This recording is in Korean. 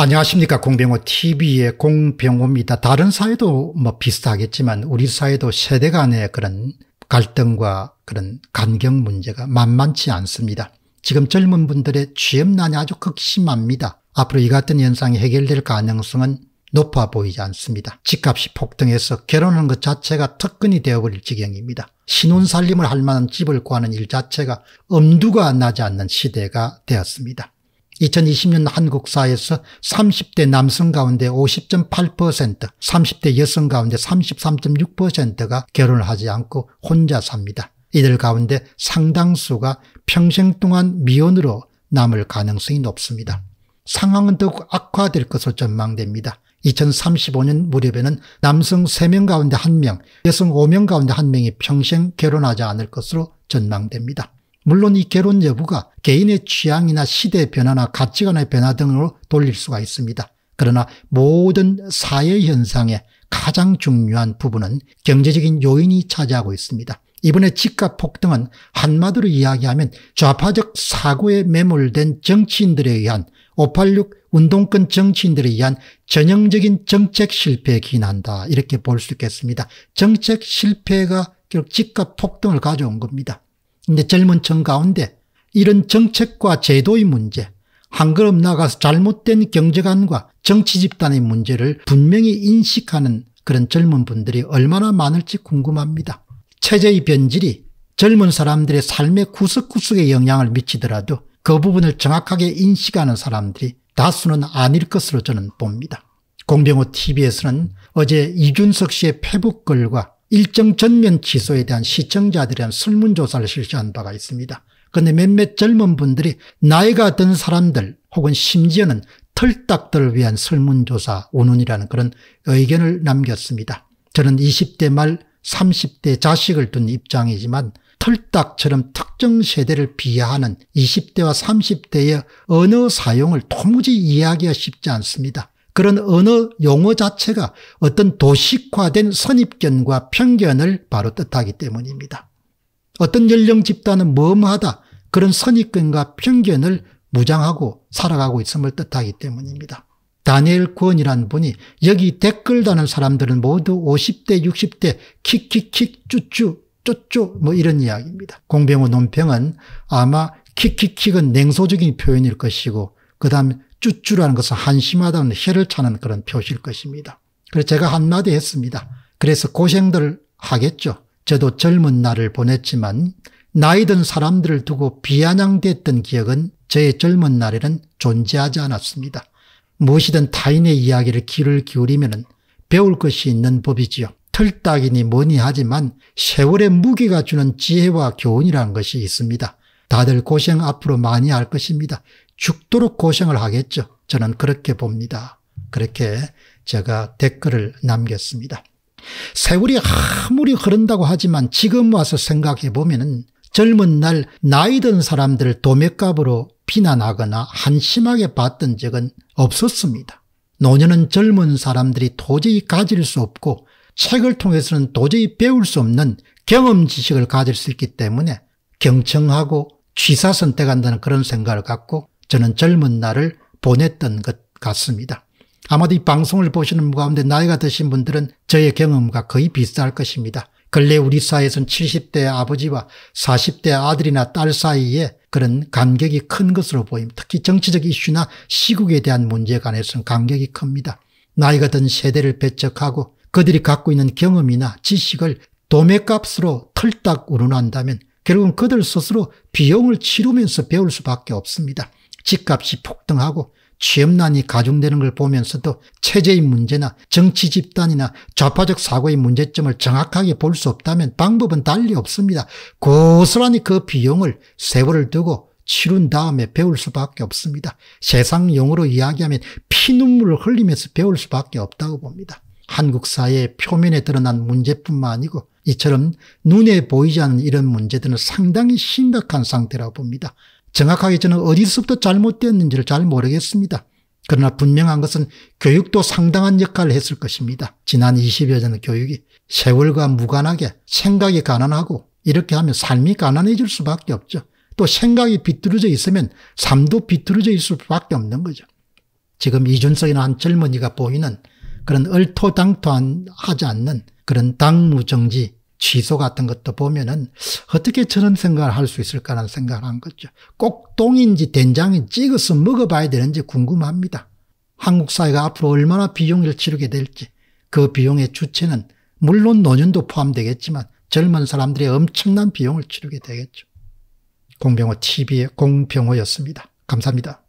안녕하십니까 공병호 TV의 공병호입니다. 다른 사회도 뭐 비슷하겠지만 우리 사회도 세대 간의 그런 갈등과 그런 간경 문제가 만만치 않습니다. 지금 젊은 분들의 취업난이 아주 극심합니다. 앞으로 이 같은 현상이 해결될 가능성은 높아 보이지 않습니다. 집값이 폭등해서 결혼하는 것 자체가 특근이 되어버릴 지경입니다. 신혼살림을 할 만한 집을 구하는 일 자체가 엄두가 나지 않는 시대가 되었습니다. 2020년 한국사에서 30대 남성 가운데 50.8% 30대 여성 가운데 33.6%가 결혼을 하지 않고 혼자 삽니다. 이들 가운데 상당수가 평생 동안 미혼으로 남을 가능성이 높습니다. 상황은 더욱 악화될 것으로 전망됩니다. 2035년 무렵에는 남성 3명 가운데 1명, 여성 5명 가운데 1명이 평생 결혼하지 않을 것으로 전망됩니다. 물론 이 결혼 여부가 개인의 취향이나 시대의 변화나 가치관의 변화 등으로 돌릴 수가 있습니다. 그러나 모든 사회 현상의 가장 중요한 부분은 경제적인 요인이 차지하고 있습니다. 이번에 집값 폭등은 한마디로 이야기하면 좌파적 사고에 매몰된 정치인들에 의한 586 운동권 정치인들에 의한 전형적인 정책 실패에 기인한다 이렇게 볼 수 있겠습니다. 정책 실패가 결국 집값 폭등을 가져온 겁니다. 이제 젊은 층 가운데 이런 정책과 제도의 문제, 한 걸음 나가서 잘못된 경제관과 정치 집단의 문제를 분명히 인식하는 그런 젊은 분들이 얼마나 많을지 궁금합니다. 체제의 변질이 젊은 사람들의 삶의 구석구석에 영향을 미치더라도 그 부분을 정확하게 인식하는 사람들이 다수는 아닐 것으로 저는 봅니다. 공병호 TV에서는 어제 이준석 씨의 페북글과 일정 전면 취소에 대한 시청자들의 설문조사를 실시한 바가 있습니다. 그런데 몇몇 젊은 분들이 나이가 든 사람들 혹은 심지어는 털딱들을 위한 설문조사 운운이라는 그런 의견을 남겼습니다. 저는 20대 말 30대 자식을 둔 입장이지만 털딱처럼 특정 세대를 비하하는 20대와 30대의 언어 사용을 도무지 이해하기가 쉽지 않습니다. 그런 언어 용어 자체가 어떤 도식화된 선입견과 편견을 바로 뜻하기 때문입니다. 어떤 연령 집단은 뭐뭐하다 그런 선입견과 편견을 무장하고 살아가고 있음을 뜻하기 때문입니다. 다니엘 구원이라는 분이 여기 댓글 다는 사람들은 모두 50대, 60대, 킥킥킥, 쭈쭈, 쭈쭈 뭐 이런 이야기입니다. 공병호 논평은 아마 킥킥킥은 냉소적인 표현일 것이고 그 다음 에 쭈쭈라는 것은 한심하다는 혀를 차는 그런 표시일 것입니다. 그래서 제가 한마디 했습니다. 그래서 고생들 하겠죠. 저도 젊은 날을 보냈지만 나이든 사람들을 두고 비아냥댔던 기억은 저의 젊은 날에는 존재하지 않았습니다. 무엇이든 타인의 이야기를 귀를 기울이면 배울 것이 있는 법이지요. 틀딱이니 뭐니 하지만 세월의 무게가 주는 지혜와 교훈이라는 것이 있습니다. 다들 고생 앞으로 많이 할 것입니다. 죽도록 고생을 하겠죠. 저는 그렇게 봅니다. 그렇게 제가 댓글을 남겼습니다. 세월이 아무리 흐른다고 하지만 지금 와서 생각해 보면은 젊은 날 나이 든 사람들을 도매값으로 비난하거나 한심하게 봤던 적은 없었습니다. 노년은 젊은 사람들이 도저히 가질 수 없고 책을 통해서는 도저히 배울 수 없는 경험 지식을 가질 수 있기 때문에 경청하고 취사 선택한다는 그런 생각을 갖고 저는 젊은 날을 보냈던 것 같습니다. 아마도 이 방송을 보시는 가운데 나이가 드신 분들은 저의 경험과 거의 비슷할 것입니다. 근래 우리 사회에서는 70대 아버지와 40대 아들이나 딸 사이에 그런 간격이 큰 것으로 보임 특히 정치적 이슈나 시국에 대한 문제에 관해서는 간격이 큽니다. 나이가 든 세대를 배척하고 그들이 갖고 있는 경험이나 지식을 도매값으로 털딱 우러난다면 결국은 그들 스스로 비용을 치르면서 배울 수밖에 없습니다. 집값이 폭등하고 취업난이 가중되는 걸 보면서도 체제의 문제나 정치 집단이나 좌파적 사고의 문제점을 정확하게 볼 수 없다면 방법은 달리 없습니다. 고스란히 그 비용을 세월을 두고 치룬 다음에 배울 수밖에 없습니다. 세상 용어로 이야기하면 피눈물을 흘리면서 배울 수밖에 없다고 봅니다. 한국 사회의 표면에 드러난 문제뿐만 아니고 이처럼 눈에 보이지 않는 이런 문제들은 상당히 심각한 상태라고 봅니다. 정확하게 저는 어디서부터 잘못되었는지를 잘 모르겠습니다. 그러나 분명한 것은 교육도 상당한 역할을 했을 것입니다. 지난 20여 년의 교육이 세월과 무관하게 생각이 가난하고 이렇게 하면 삶이 가난해질 수밖에 없죠. 또 생각이 비뚤어져 있으면 삶도 비뚤어져 있을 수밖에 없는 거죠. 지금 이준석이나 한 젊은이가 보이는 그런 얼토당토하지 않는 그런 당무정지 취소 같은 것도 보면은 어떻게 저런 생각을 할 수 있을까라는 생각을 한 거죠. 꼭 똥인지 된장인지 찍어서 먹어봐야 되는지 궁금합니다. 한국 사회가 앞으로 얼마나 비용을 치르게 될지 그 비용의 주체는 물론 노년도 포함되겠지만 젊은 사람들의 엄청난 비용을 치르게 되겠죠. 공병호 TV의 공병호였습니다. 감사합니다.